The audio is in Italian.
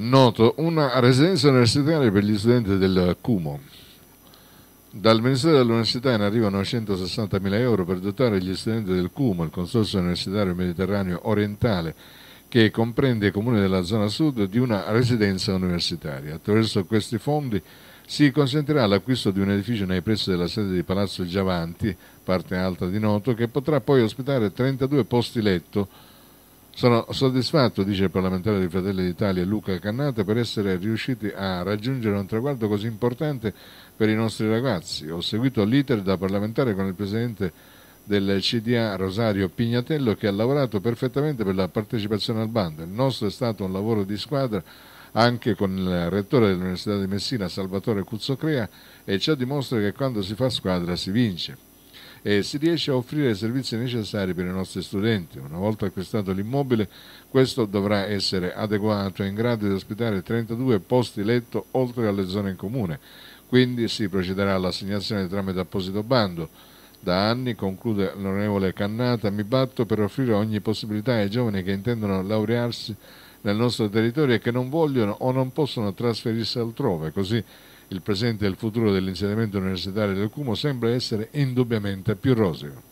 Noto una residenza universitaria per gli studenti del CUMO. Dal Ministero dell'Università in arrivano 960.000 euro per dotare gli studenti del CUMO, il Consorzio Universitario Mediterraneo Orientale, che comprende i comuni della zona sud, di una residenza universitaria. Attraverso questi fondi si consentirà l'acquisto di un edificio nei pressi della sede di Palazzo Giavanti, parte alta di Noto, che potrà poi ospitare 32 posti letto sono soddisfatto, dice il parlamentare di Fratelli d'Italia Luca Cannata, per essere riusciti a raggiungere un traguardo così importante per i nostri ragazzi. Ho seguito l'iter da parlamentare con il presidente del CDA Rosario Pignatello che ha lavorato perfettamente per la partecipazione al bando. Il nostro è stato un lavoro di squadra anche con il rettore dell'Università di Messina Salvatore Cuzzocrea e ciò dimostra che quando si fa squadra si vince e si riesce a offrire i servizi necessari per i nostri studenti. Una volta acquistato l'immobile, questo dovrà essere adeguato e in grado di ospitare 32 posti letto oltre alle zone in comune. Quindi si procederà all'assegnazione tramite apposito bando. Da anni, conclude l'onorevole Cannata, mi batto per offrire ogni possibilità ai giovani che intendono laurearsi nel nostro territorio e che non vogliono o non possono trasferirsi altrove, così il presente e il futuro dell'insegnamento universitario del CUMO sembra essere indubbiamente più roseo.